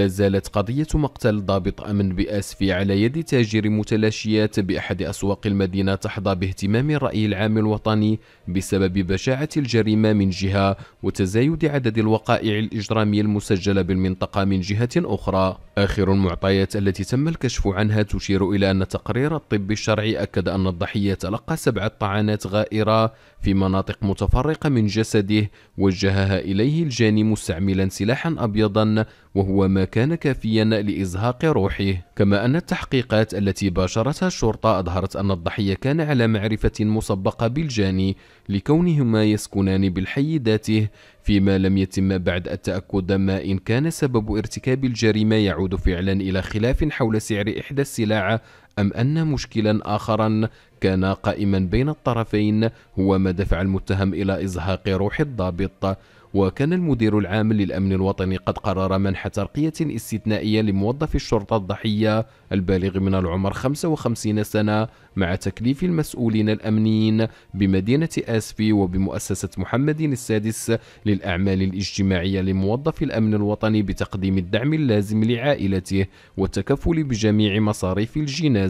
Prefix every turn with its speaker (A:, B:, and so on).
A: لا زالت قضية مقتل ضابط أمن بآسفي على يد تاجر متلاشيات بأحد أسواق المدينة تحظى باهتمام الرأي العام الوطني بسبب بشاعة الجريمة من جهة وتزايد عدد الوقائع الإجرامية المسجلة بالمنطقة من جهة أخرى آخر المعطيات التي تم الكشف عنها تشير إلى أن تقرير الطب الشرعي أكد أن الضحية تلقى سبعة طعنات غائرة في مناطق متفرقة من جسده وجهها إليه الجاني مستعملا سلاحا أبيضا وهو ما كان كافيا لإزهاق روحه كما أن التحقيقات التي باشرتها الشرطة أظهرت أن الضحية كان على معرفة مسبقة بالجاني لكونهما يسكنان بالحي ذاته فيما لم يتم بعد التأكد ما إن كان سبب ارتكاب الجريمة يعود فعلا إلى خلاف حول سعر إحدى السلع أم أن مشكلا آخرا كان قائما بين الطرفين هو ما دفع المتهم إلى إزهاق روح الضابط وكان المدير العام للأمن الوطني قد قرر منح ترقية استثنائية لموظف الشرطة الضحية البالغ من العمر 55 سنة مع تكليف المسؤولين الأمنيين بمدينة آسفي وبمؤسسة محمد السادس للأعمال الاجتماعية لموظف الأمن الوطني بتقديم الدعم اللازم لعائلته والتكفل بجميع مصاريف الجنازة